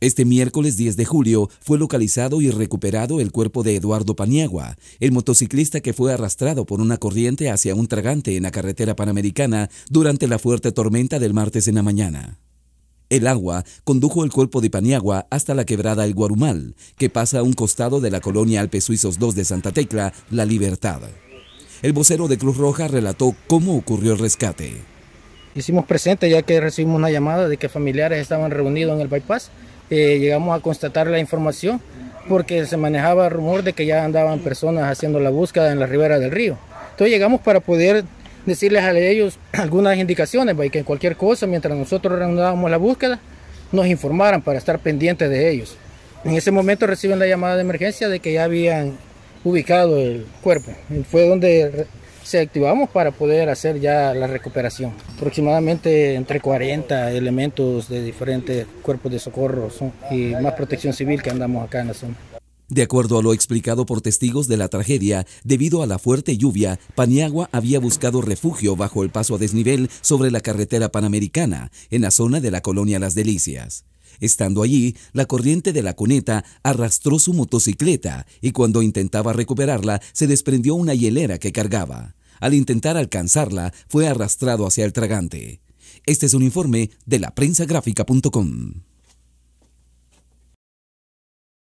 Este miércoles 10 de julio fue localizado y recuperado el cuerpo de Eduardo Paniagua, el motociclista que fue arrastrado por una corriente hacia un tragante en la carretera panamericana durante la fuerte tormenta del martes en la mañana. El agua condujo el cuerpo de Paniagua hasta la quebrada El Guarumal, que pasa a un costado de la colonia Alpes Suizos 2 de Santa Tecla, La Libertad. El vocero de Cruz Roja relató cómo ocurrió el rescate. Hicimos presente ya que recibimos una llamada de que familiares estaban reunidos en el bypass eh, llegamos a constatar la información porque se manejaba rumor de que ya andaban personas haciendo la búsqueda en la ribera del río. Entonces llegamos para poder decirles a ellos algunas indicaciones, y pues, que en cualquier cosa, mientras nosotros reanudábamos la búsqueda, nos informaran para estar pendientes de ellos. En ese momento reciben la llamada de emergencia de que ya habían ubicado el cuerpo. Fue donde se activamos para poder hacer ya la recuperación. Aproximadamente entre 40 elementos de diferentes cuerpos de socorro y más protección civil que andamos acá en la zona. De acuerdo a lo explicado por testigos de la tragedia, debido a la fuerte lluvia, Paniagua había buscado refugio bajo el paso a desnivel sobre la carretera panamericana, en la zona de la colonia Las Delicias. Estando allí, la corriente de la cuneta arrastró su motocicleta y cuando intentaba recuperarla se desprendió una hielera que cargaba al intentar alcanzarla, fue arrastrado hacia el tragante. Este es un informe de la